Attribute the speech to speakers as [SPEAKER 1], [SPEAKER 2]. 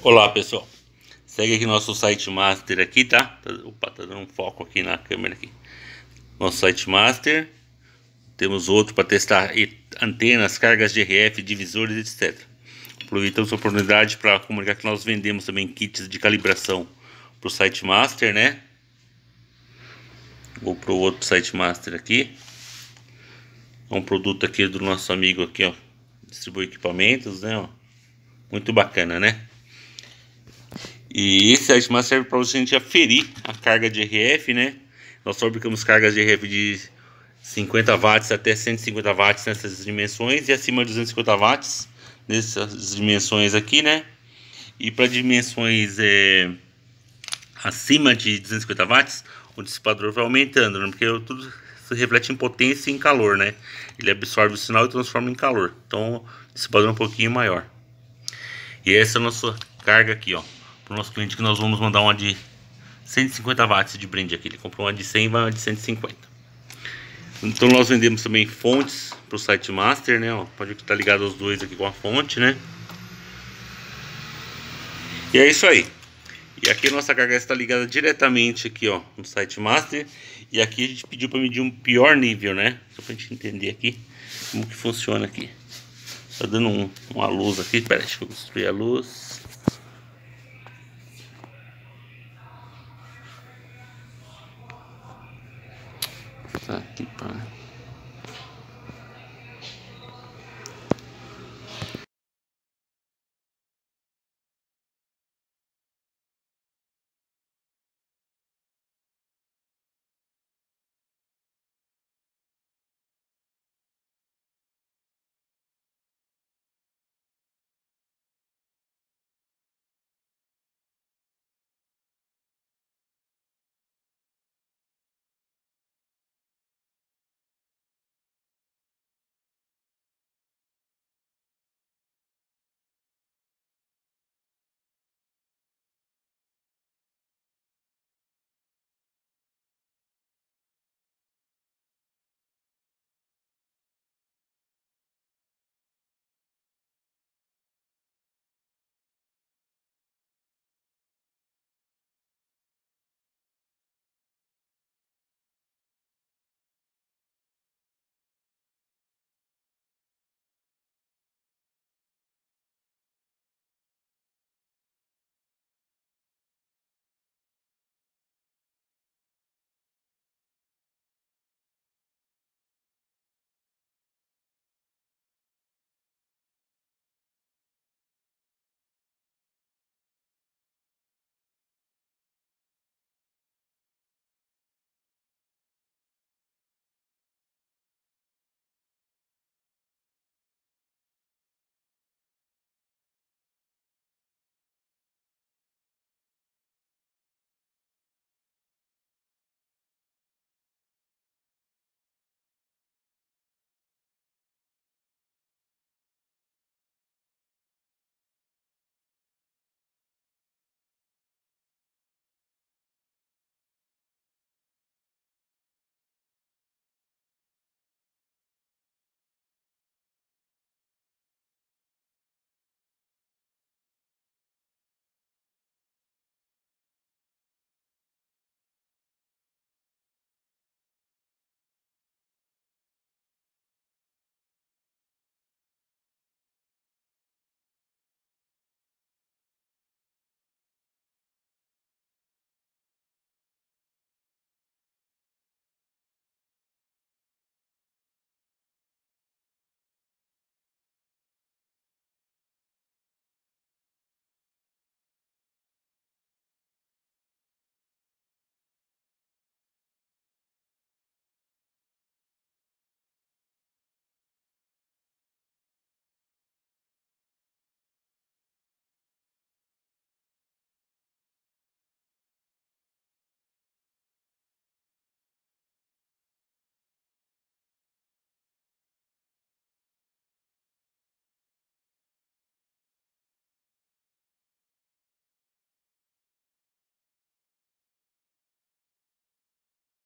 [SPEAKER 1] Olá pessoal, segue aqui nosso site master aqui, tá? tá? Opa, tá dando um foco aqui na câmera aqui. Nosso site master, temos outro para testar antenas, cargas de RF, divisores, etc. Aproveitamos a oportunidade para comunicar que nós vendemos também kits de calibração para o site master, né? Vou para o outro site master aqui. É um produto aqui do nosso amigo aqui, ó. Distribui equipamentos, né? Ó. Muito bacana, né? E esse ASMAS serve para a gente aferir a carga de RF, né? Nós fabricamos cargas de RF de 50 watts até 150 watts nessas dimensões e acima de 250 watts nessas dimensões aqui, né? E para dimensões é, acima de 250 watts, o dissipador vai aumentando, né? porque tudo se reflete em potência e em calor, né? Ele absorve o sinal e transforma em calor. Então, o dissipador é um pouquinho maior. E essa é a nossa carga aqui, ó para o nosso cliente que nós vamos mandar uma de 150 watts de brinde aqui. Ele comprou uma de 100 e vai uma de 150. Então nós vendemos também fontes para o site master, né? Ó, pode estar tá ligado os dois aqui com a fonte, né? E é isso aí. E aqui a nossa carga está ligada diretamente aqui, ó, no site master. E aqui a gente pediu para medir um pior nível, né? Só para a gente entender aqui como que funciona aqui. Tá dando um, uma luz aqui. Pera, deixa eu construir a luz.